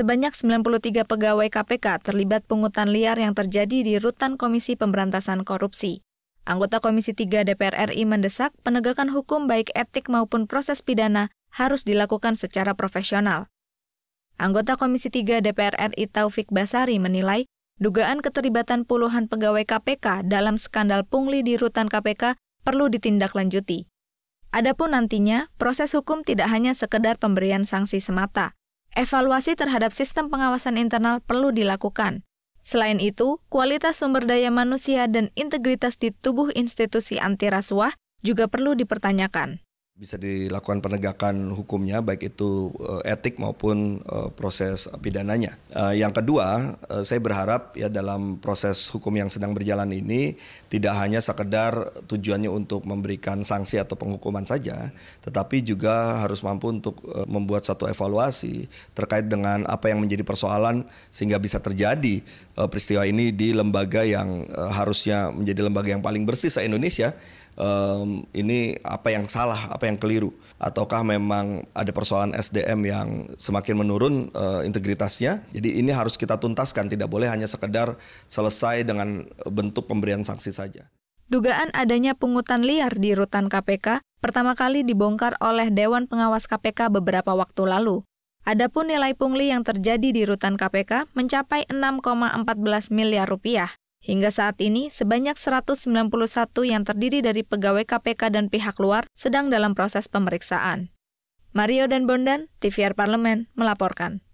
Sebanyak 93 pegawai KPK terlibat pungutan liar yang terjadi di rutan Komisi Pemberantasan Korupsi. Anggota Komisi 3 DPR RI mendesak penegakan hukum baik etik maupun proses pidana harus dilakukan secara profesional. Anggota Komisi 3 DPR RI Taufik Basari menilai dugaan keterlibatan puluhan pegawai KPK dalam skandal pungli di rutan KPK perlu ditindaklanjuti. Adapun nantinya, proses hukum tidak hanya sekedar pemberian sanksi semata, Evaluasi terhadap sistem pengawasan internal perlu dilakukan. Selain itu, kualitas sumber daya manusia dan integritas di tubuh institusi anti rasuah juga perlu dipertanyakan bisa dilakukan penegakan hukumnya baik itu eh, etik maupun eh, proses pidananya. Eh, yang kedua, saya berharap ya dalam proses hukum yang sedang berjalan ini tidak hanya sekedar tujuannya untuk memberikan sanksi atau penghukuman saja, tetapi juga harus mampu untuk membuat satu evaluasi terkait dengan apa yang menjadi persoalan sehingga bisa terjadi peristiwa ini di lembaga yang harusnya menjadi lembaga yang paling bersih se-Indonesia um, ini apa yang salah, apa yang keliru, ataukah memang ada persoalan SDM yang semakin menurun uh, integritasnya. Jadi ini harus kita tuntaskan, tidak boleh hanya sekedar selesai dengan bentuk pemberian sanksi saja. Dugaan adanya pungutan liar di rutan KPK pertama kali dibongkar oleh Dewan Pengawas KPK beberapa waktu lalu. Adapun nilai pungli yang terjadi di rutan KPK mencapai 6,14 miliar rupiah. Hingga saat ini, sebanyak 191 yang terdiri dari pegawai KPK dan pihak luar sedang dalam proses pemeriksaan. Mario dan Bondan, TVR Parlemen, melaporkan.